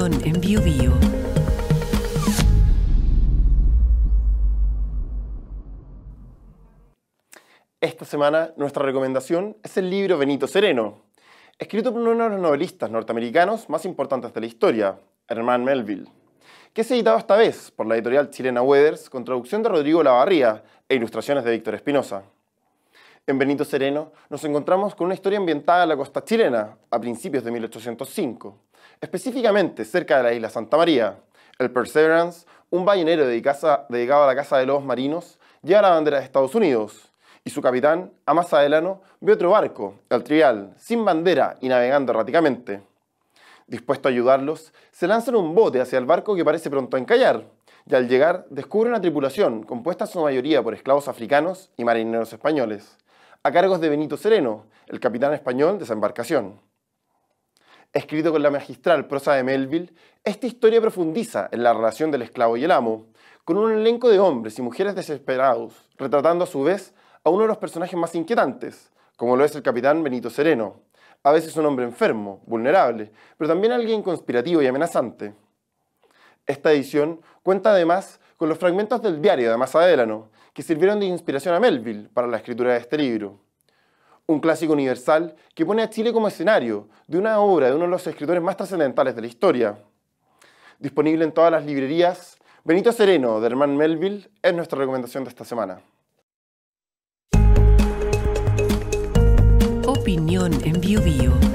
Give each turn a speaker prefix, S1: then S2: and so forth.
S1: en Biobio.
S2: Esta semana nuestra recomendación es el libro Benito Sereno, escrito por uno de los novelistas norteamericanos más importantes de la historia, Herman Melville, que se editado esta vez por la editorial chilena Weathers con traducción de Rodrigo Lavarría e ilustraciones de Víctor Espinosa. En Benito Sereno nos encontramos con una historia ambientada en la costa chilena a principios de 1805, específicamente cerca de la isla Santa María. El Perseverance, un ballenero dedicado a la caza de lobos marinos, llega a la bandera de Estados Unidos y su capitán, Amasa Delano, ve otro barco, el Trial, sin bandera y navegando erráticamente. Dispuesto a ayudarlos, se lanzan un bote hacia el barco que parece pronto a encallar, y al llegar descubren una tripulación compuesta en su mayoría por esclavos africanos y marineros españoles, a cargos de Benito Sereno, el capitán español de esa embarcación. Escrito con la magistral prosa de Melville, esta historia profundiza en la relación del esclavo y el amo, con un elenco de hombres y mujeres desesperados, retratando a su vez a uno de los personajes más inquietantes, como lo es el capitán Benito Sereno, a veces un hombre enfermo, vulnerable, pero también alguien conspirativo y amenazante. Esta edición cuenta además con los fragmentos del diario de Delano, que sirvieron de inspiración a Melville para la escritura de este libro. Un clásico universal que pone a Chile como escenario de una obra de uno de los escritores más trascendentales de la historia. Disponible en todas las librerías, Benito Sereno de Herman Melville es nuestra recomendación de esta semana.
S1: Opinión en BioBio.